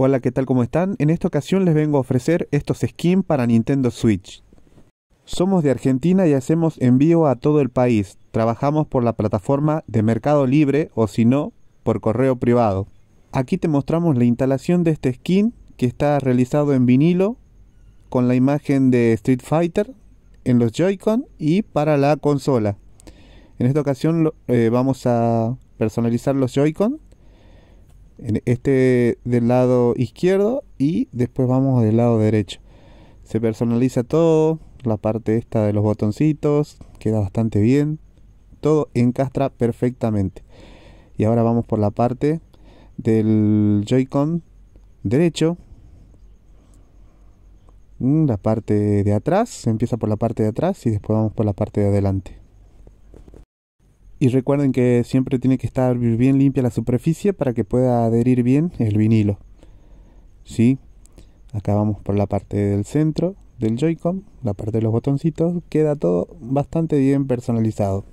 Hola, ¿qué tal? ¿Cómo están? En esta ocasión les vengo a ofrecer estos skins para Nintendo Switch. Somos de Argentina y hacemos envío a todo el país. Trabajamos por la plataforma de Mercado Libre o si no, por correo privado. Aquí te mostramos la instalación de este skin que está realizado en vinilo con la imagen de Street Fighter en los Joy-Con y para la consola. En esta ocasión eh, vamos a personalizar los Joy-Con en este del lado izquierdo y después vamos del lado derecho. Se personaliza todo, la parte esta de los botoncitos, queda bastante bien. Todo encastra perfectamente. Y ahora vamos por la parte del Joy-Con derecho. Mm, la parte de atrás, empieza por la parte de atrás y después vamos por la parte de adelante. Y recuerden que siempre tiene que estar bien limpia la superficie para que pueda adherir bien el vinilo. ¿Sí? Acá vamos por la parte del centro del Joy-Con, la parte de los botoncitos. Queda todo bastante bien personalizado.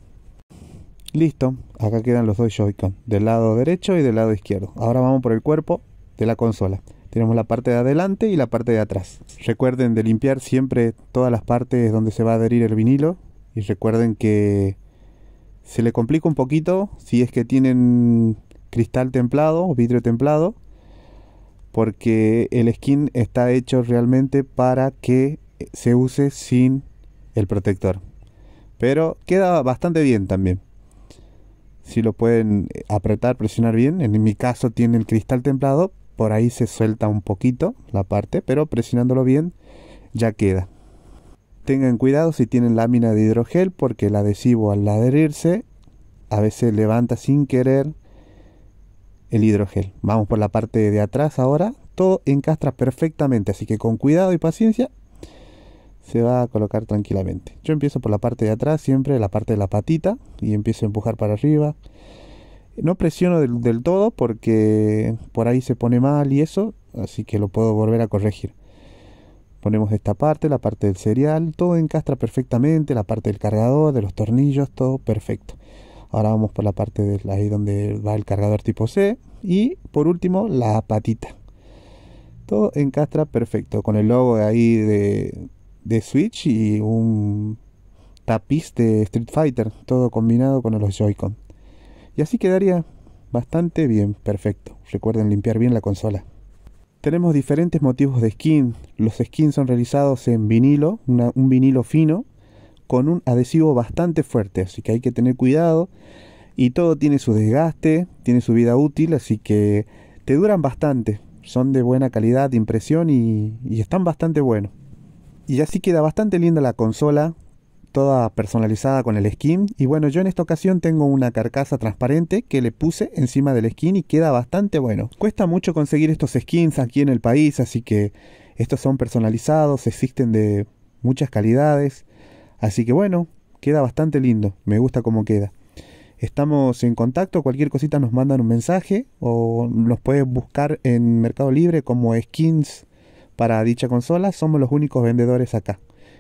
Listo, acá quedan los dos Joy-Con, del lado derecho y del lado izquierdo. Ahora vamos por el cuerpo de la consola. Tenemos la parte de adelante y la parte de atrás. Recuerden de limpiar siempre todas las partes donde se va a adherir el vinilo y recuerden que se le complica un poquito si es que tienen cristal templado o vidrio templado, porque el skin está hecho realmente para que se use sin el protector. Pero queda bastante bien también. Si lo pueden eh, apretar, presionar bien. En mi caso tiene el cristal templado. Por ahí se suelta un poquito la parte. Pero presionándolo bien ya queda. Tengan cuidado si tienen lámina de hidrogel porque el adhesivo al adherirse a veces levanta sin querer el hidrogel. Vamos por la parte de atrás ahora. Todo encastra perfectamente, así que con cuidado y paciencia se va a colocar tranquilamente. Yo empiezo por la parte de atrás, siempre la parte de la patita, y empiezo a empujar para arriba. No presiono del, todo porque por ahí se pone mal y eso, así que lo puedo volver a corregir. Ponemos esta parte, la parte del serial todo encastra perfectamente, la parte del cargador, de los tornillos, todo perfecto. Ahora vamos por la parte de ahí donde va el cargador tipo C y por último la patita. Todo encastra perfecto con el logo de ahí de, de Switch y un tapiz de Street Fighter, todo combinado con los Joy-Con. Y así quedaría bastante bien, perfecto. Recuerden limpiar bien la consola. Tenemos diferentes motivos de skin. Los skins son realizados en vinilo, un vinilo fino, con un adhesivo bastante fuerte, así que hay que tener cuidado. Y todo tiene su desgaste, tiene su vida útil, así que te duran bastante. Son de buena calidad de impresión y están bastante buenos. Y así queda bastante linda la consola, toda personalizada con el skin. Y bueno, yo en esta ocasión tengo una carcasa transparente que le puse encima del skin y queda bastante bueno. Cuesta mucho conseguir estos skins aquí en el país, así que estos son personalizados, existen de muchas calidades. Así que bueno, queda bastante lindo, me gusta cómo queda. Estamos en contacto, cualquier cosita nos mandan un mensaje o nos pueden buscar en Mercado Libre como skins para dicha consola. Somos los únicos vendedores acá.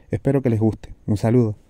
Espero que les guste. Un saludo.